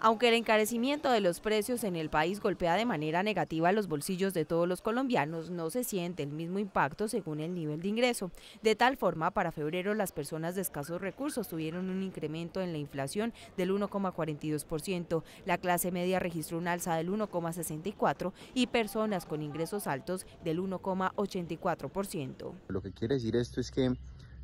Aunque el encarecimiento de los precios en el país golpea de manera negativa los bolsillos de todos los colombianos, no se siente el mismo impacto según el nivel de ingreso. De tal forma, para febrero las personas de escasos recursos tuvieron un incremento en la inflación del 1,42%, la clase media registró un alza del 1,64% y personas con ingresos altos del 1,84%. Lo que quiere decir esto es que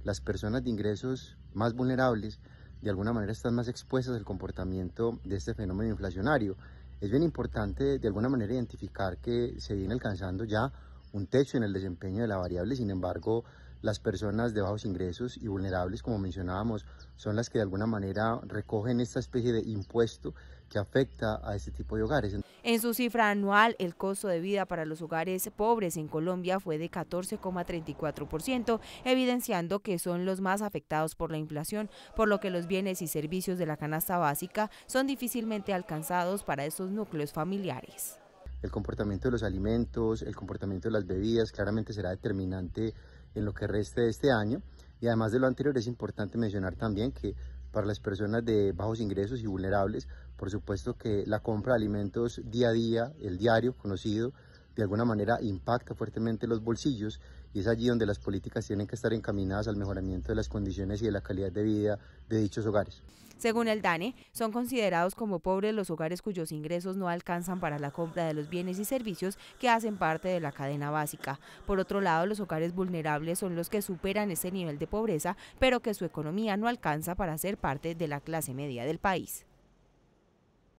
las personas de ingresos más vulnerables de alguna manera están más expuestas al comportamiento de este fenómeno inflacionario. Es bien importante de alguna manera identificar que se viene alcanzando ya un techo en el desempeño de la variable, sin embargo, las personas de bajos ingresos y vulnerables, como mencionábamos, son las que de alguna manera recogen esta especie de impuesto que afecta a este tipo de hogares. En su cifra anual, el costo de vida para los hogares pobres en Colombia fue de 14,34%, evidenciando que son los más afectados por la inflación, por lo que los bienes y servicios de la canasta básica son difícilmente alcanzados para estos núcleos familiares. El comportamiento de los alimentos, el comportamiento de las bebidas claramente será determinante en lo que reste de este año. Y además de lo anterior, es importante mencionar también que para las personas de bajos ingresos y vulnerables, por supuesto que la compra de alimentos día a día, el diario conocido, de alguna manera impacta fuertemente los bolsillos y es allí donde las políticas tienen que estar encaminadas al mejoramiento de las condiciones y de la calidad de vida de dichos hogares. Según el DANE, son considerados como pobres los hogares cuyos ingresos no alcanzan para la compra de los bienes y servicios que hacen parte de la cadena básica. Por otro lado, los hogares vulnerables son los que superan ese nivel de pobreza, pero que su economía no alcanza para ser parte de la clase media del país.